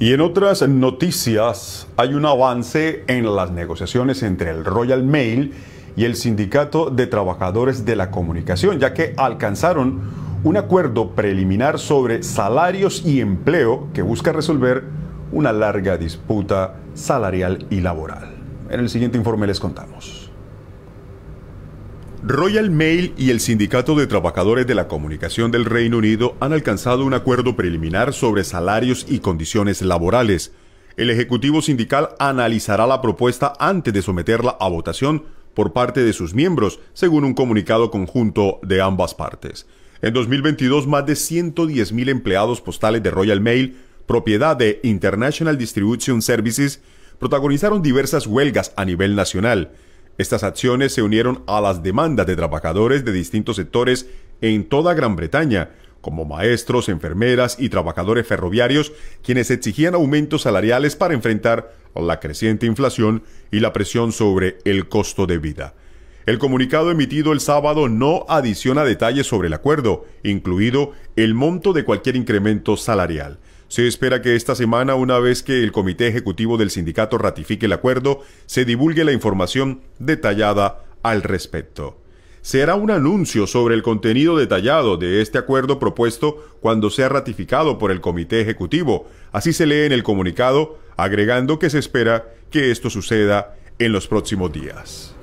Y en otras noticias, hay un avance en las negociaciones entre el Royal Mail y el Sindicato de Trabajadores de la Comunicación, ya que alcanzaron un acuerdo preliminar sobre salarios y empleo que busca resolver una larga disputa salarial y laboral. En el siguiente informe les contamos. Royal Mail y el Sindicato de Trabajadores de la Comunicación del Reino Unido han alcanzado un acuerdo preliminar sobre salarios y condiciones laborales. El Ejecutivo Sindical analizará la propuesta antes de someterla a votación por parte de sus miembros, según un comunicado conjunto de ambas partes. En 2022, más de 110.000 empleados postales de Royal Mail, propiedad de International Distribution Services, protagonizaron diversas huelgas a nivel nacional. Estas acciones se unieron a las demandas de trabajadores de distintos sectores en toda Gran Bretaña, como maestros, enfermeras y trabajadores ferroviarios, quienes exigían aumentos salariales para enfrentar la creciente inflación y la presión sobre el costo de vida. El comunicado emitido el sábado no adiciona detalles sobre el acuerdo, incluido el monto de cualquier incremento salarial. Se espera que esta semana, una vez que el Comité Ejecutivo del sindicato ratifique el acuerdo, se divulgue la información detallada al respecto. Se hará un anuncio sobre el contenido detallado de este acuerdo propuesto cuando sea ratificado por el Comité Ejecutivo. Así se lee en el comunicado, agregando que se espera que esto suceda en los próximos días.